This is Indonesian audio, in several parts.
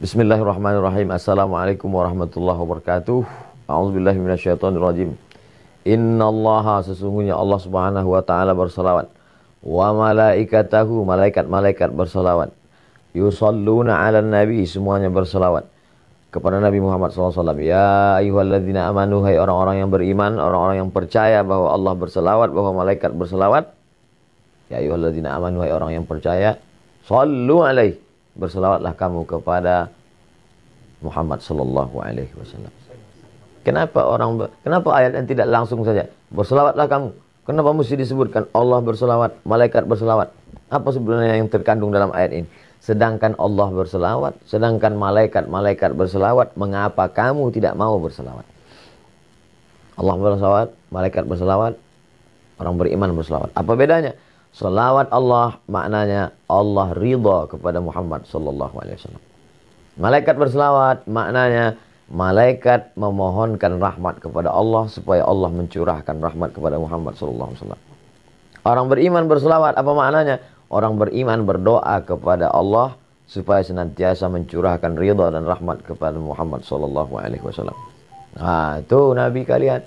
Bismillahirrahmanirrahim. Assalamualaikum warahmatullahi wabarakatuh. A'udzubillahi minasyaitonirrajim. Innallaha sesungguhnya Allah Subhanahu wa taala berselawat. Wa malaikatahu malaikat-malaikat berselawat. Yusalluna 'alan nabi semuanya berselawat kepada Nabi Muhammad SAW. Ya ayuhalladzina amanu hai orang-orang yang beriman, orang-orang yang percaya bahwa Allah berselawat, bahwa malaikat berselawat. Ya ayuhalladzina amanu hai orang yang percaya, sallu alaihi berselawatlah kamu kepada Muhammad sallallahu alaihi wasallam. Kenapa orang kenapa ayat yang tidak langsung saja? Berselawatlah kamu. Kenapa mesti disebutkan Allah berselawat, malaikat berselawat? Apa sebenarnya yang terkandung dalam ayat ini? Sedangkan Allah berselawat, sedangkan malaikat-malaikat berselawat, mengapa kamu tidak mau berselawat? Allah berselawat, malaikat berselawat, orang beriman berselawat. Apa bedanya? Salawat Allah maknanya Allah ridha kepada Muhammad sallallahu alaihi wasallam. Malaikat berselawat maknanya malaikat memohonkan rahmat kepada Allah supaya Allah mencurahkan rahmat kepada Muhammad sallallahu alaihi wasallam. Orang beriman berselawat apa maknanya? Orang beriman berdoa kepada Allah supaya senantiasa mencurahkan ridha dan rahmat kepada Muhammad sallallahu alaihi wasallam. Nah, itu nabi kalian.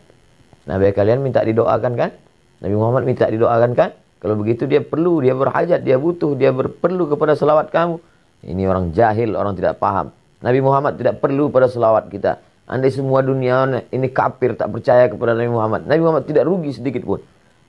Nabi kalian minta didoakan kan? Nabi Muhammad minta didoakan kan? Kalau begitu dia perlu, dia berhajat, dia butuh, dia perlu kepada selawat kamu. Ini orang jahil, orang tidak paham. Nabi Muhammad tidak perlu pada selawat kita. Andai semua dunia ini kafir tak percaya kepada Nabi Muhammad. Nabi Muhammad tidak rugi sedikit pun.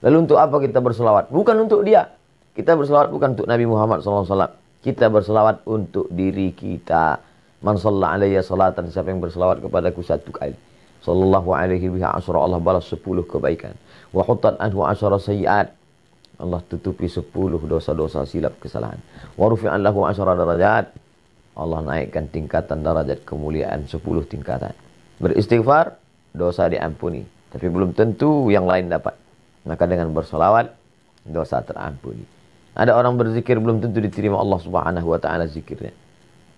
Lalu untuk apa kita berselawat? Bukan untuk dia. Kita berselawat bukan untuk Nabi Muhammad SAW. Kita berselawat untuk diri kita. Man salla alaiya salatan. Siapa yang berselawat kepadaku satu kali. Sallallahu alaihi wa asra Allah balas sepuluh kebaikan. Wa khutat anhu asyara sayyat. Allah tutupi sepuluh dosa-dosa silap kesalahan. Wa rufi'an lahu darajat. Allah naikkan tingkatan darajat kemuliaan sepuluh tingkatan. Beristighfar, dosa diampuni. Tapi belum tentu yang lain dapat. Maka dengan bersolawat, dosa terampuni. Ada orang berzikir belum tentu diterima Allah Subhanahu wa taala zikirnya.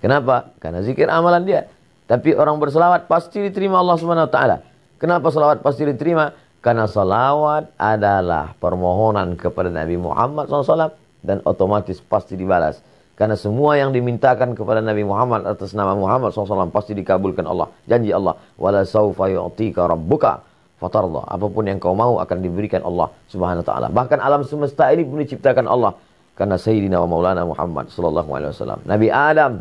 Kenapa? Karena zikir amalan dia. Tapi orang berselawat pasti diterima Allah Subhanahu wa taala. Kenapa selawat pasti diterima? Karena salawat adalah permohonan kepada Nabi Muhammad SAW dan otomatis pasti dibalas. Karena semua yang dimintakan kepada Nabi Muhammad atas nama Muhammad SAW pasti dikabulkan Allah. Janji Allah. Wala saufa yu'tika rabbuka fatarlah. Apapun yang kau mau akan diberikan Allah Subhanahu wa taala. Bahkan alam semesta ini pun diciptakan Allah karena Sayyidina wa Maulana Muhammad sallallahu alaihi wasallam. Nabi Adam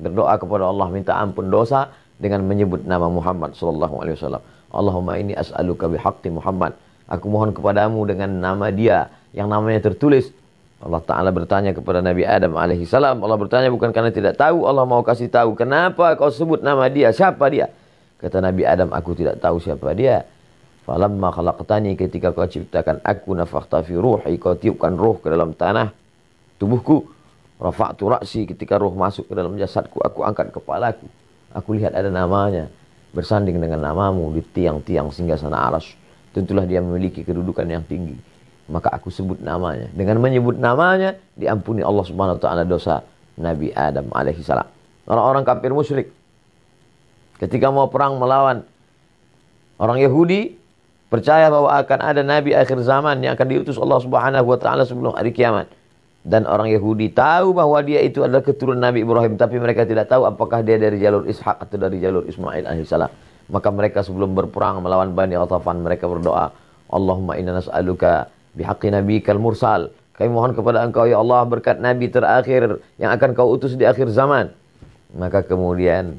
berdoa kepada Allah minta ampun dosa dengan menyebut nama Muhammad sallallahu alaihi wasallam. Allahumma ini as'aluka bihaqqi Muhammad. Aku mohon kepadamu dengan nama dia yang namanya tertulis. Allah Ta'ala bertanya kepada Nabi Adam alaihi salam. Allah bertanya bukan karena tidak tahu. Allah mau kasih tahu. Kenapa kau sebut nama dia? Siapa dia? Kata Nabi Adam, aku tidak tahu siapa dia. Falamma khalaqtani ketika kau ciptakan aku nafakta fi ruhi. Kau tiupkan roh ke dalam tanah tubuhku. Rafa'tu ra'si ketika roh masuk ke dalam jasadku. Aku angkat kepalaku. Aku lihat ada namanya bersanding dengan namamu di tiang-tiang singgah sana aras. Tentulah dia memiliki kedudukan yang tinggi. Maka aku sebut namanya. Dengan menyebut namanya, diampuni Allah Subhanahu wa taala dosa Nabi Adam alaihi salam. Orang-orang kafir musyrik ketika mau perang melawan orang Yahudi percaya bahwa akan ada nabi akhir zaman yang akan diutus Allah Subhanahu wa taala sebelum hari kiamat dan orang Yahudi tahu bahwa dia itu adalah keturunan Nabi Ibrahim tapi mereka tidak tahu apakah dia dari jalur Ishak atau dari jalur Ismail alaihissalam maka mereka sebelum berperang melawan Bani Atafan mereka berdoa Allahumma inna nas'aluka bihaqqi nabikal mursal kami mohon kepada engkau ya Allah berkat nabi terakhir yang akan kau utus di akhir zaman maka kemudian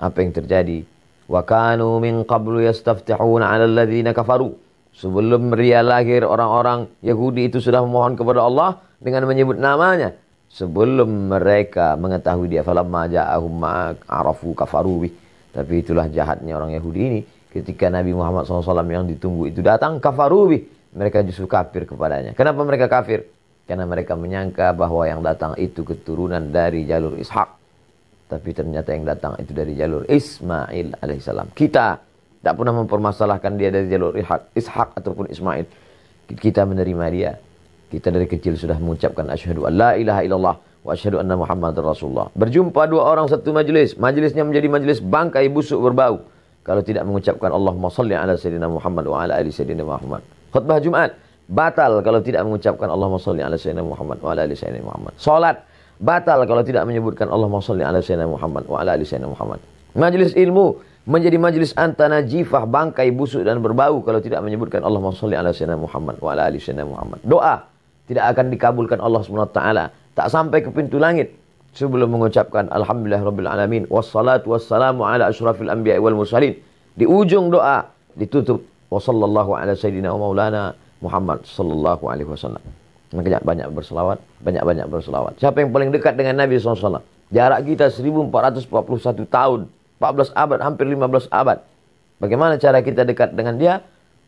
apa yang terjadi wa kanu min qablu yastaftihuna 'ala alladziina kafaru sebelum Ria lahir orang-orang Yahudi itu sudah memohon kepada Allah dengan menyebut namanya sebelum mereka mengetahui dia falamma ja'ahum arafu kafarubi, tapi itulah jahatnya orang Yahudi ini ketika Nabi Muhammad SAW yang ditunggu itu datang kafarubi, mereka justru kafir kepadanya kenapa mereka kafir karena mereka menyangka bahwa yang datang itu keturunan dari jalur Ishak tapi ternyata yang datang itu dari jalur Ismail alaihissalam kita tidak pernah mempermasalahkan dia dari jalur Ishak, Ishak ataupun Ismail kita menerima dia kita dari kecil sudah mengucapkan asyhadu an la ilaha illallah wa asyhadu anna muhammadar rasulullah. Berjumpa dua orang satu majelis, majelisnya menjadi majelis bangkai busuk berbau kalau tidak mengucapkan Allahumma salli ala sayyidina Muhammad wa ala ali sayyidina Muhammad. Khutbah Jumat batal kalau tidak mengucapkan Allahumma salli ala sayyidina Muhammad wa ala ali sayyidina Muhammad. Salat batal kalau tidak menyebutkan Allahumma salli ala sayyidina Muhammad wa ala ali sayyidina Muhammad. Majelis ilmu menjadi majelis antana jifah bangkai busuk dan berbau kalau tidak menyebutkan Allahumma salli ala sayyidina Muhammad wa ala ali sayyidina Muhammad. Doa tidak akan dikabulkan Allah Subhanahu wa taala. Tak sampai ke pintu langit sebelum mengucapkan alhamdulillah rabbil alamin wassalatu wassalamu ala asyrafil anbiya wal mursalin. Di ujung doa ditutup wa sallallahu ala sayyidina wa maulana Muhammad sallallahu alaihi wasallam. banyak banyak berselawat, banyak-banyak berselawat. Siapa yang paling dekat dengan Nabi sallallahu alaihi wasallam Jarak kita 1441 tahun, 14 abad, hampir 15 abad. Bagaimana cara kita dekat dengan dia?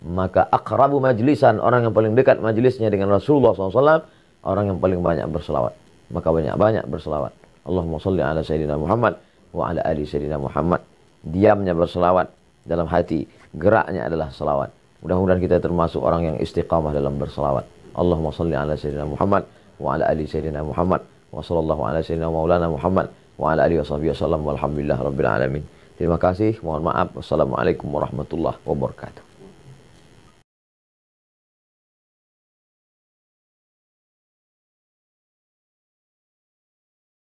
maka akrabu majlisan orang yang paling dekat majlisnya dengan Rasulullah SAW orang yang paling banyak berselawat maka banyak-banyak berselawat Allahumma salli ala sayyidina Muhammad wa ala ali sayyidina Muhammad diamnya berselawat dalam hati geraknya adalah selawat mudah-mudahan kita termasuk orang yang istiqamah dalam berselawat Allahumma salli ala sayyidina Muhammad wa ala ali sayyidina Muhammad wa sallallahu ala sayyidina maulana Muhammad wa ala ali washabihi wa alhamdulillah rabbil alamin terima kasih mohon maaf wassalamualaikum warahmatullahi wabarakatuh